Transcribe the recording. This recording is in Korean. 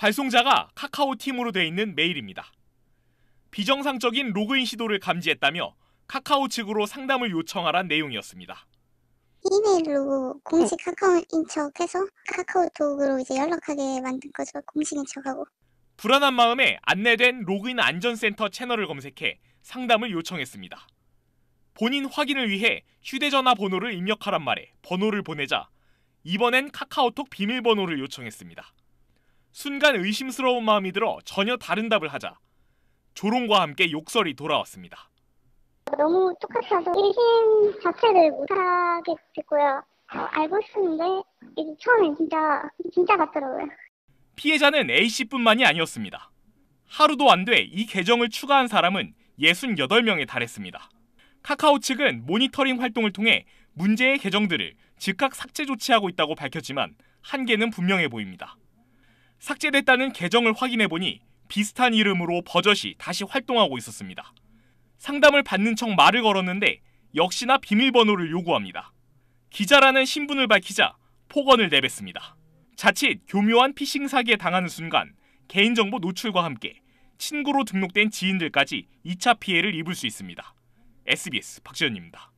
발송자가 카카오 팀으로 돼 있는 메일입니다. 비정상적인 로그인 시도를 감지했다며 카카오 측으로 상담을 요청하란 내용이었습니다. 이메일로 공식 카카오인 척해서 카카오톡으로 이제 연락하게 만든 거죠. 공식인 척하고. 불안한 마음에 안내된 로그인 안전센터 채널을 검색해 상담을 요청했습니다. 본인 확인을 위해 휴대전화 번호를 입력하란 말에 번호를 보내자 이번엔 카카오톡 비밀번호를 요청했습니다. 순간 의심스러운 마음이 들어 전혀 다른 답을 하자 조롱과 함께 욕설이 돌아왔습니다. 너무 똑같아서 일심 자체를 못하게 고요 어, 알고 있었는데 이게 처음엔 진짜 진짜 같더라고요. 피해자는 A씨뿐만이 아니었습니다. 하루도 안 돼 이 계정을 추가한 사람은 68명에 달했습니다. 카카오 측은 모니터링 활동을 통해 문제의 계정들을 즉각 삭제 조치하고 있다고 밝혔지만 한계는 분명해 보입니다. 삭제됐다는 계정을 확인해보니 비슷한 이름으로 버젓이 다시 활동하고 있었습니다. 상담을 받는 척 말을 걸었는데 역시나 비밀번호를 요구합니다. 기자라는 신분을 밝히자 폭언을 내뱉습니다. 자칫 교묘한 피싱 사기에 당하는 순간 개인정보 노출과 함께 친구로 등록된 지인들까지 2차 피해를 입을 수 있습니다. SBS 박지현입니다.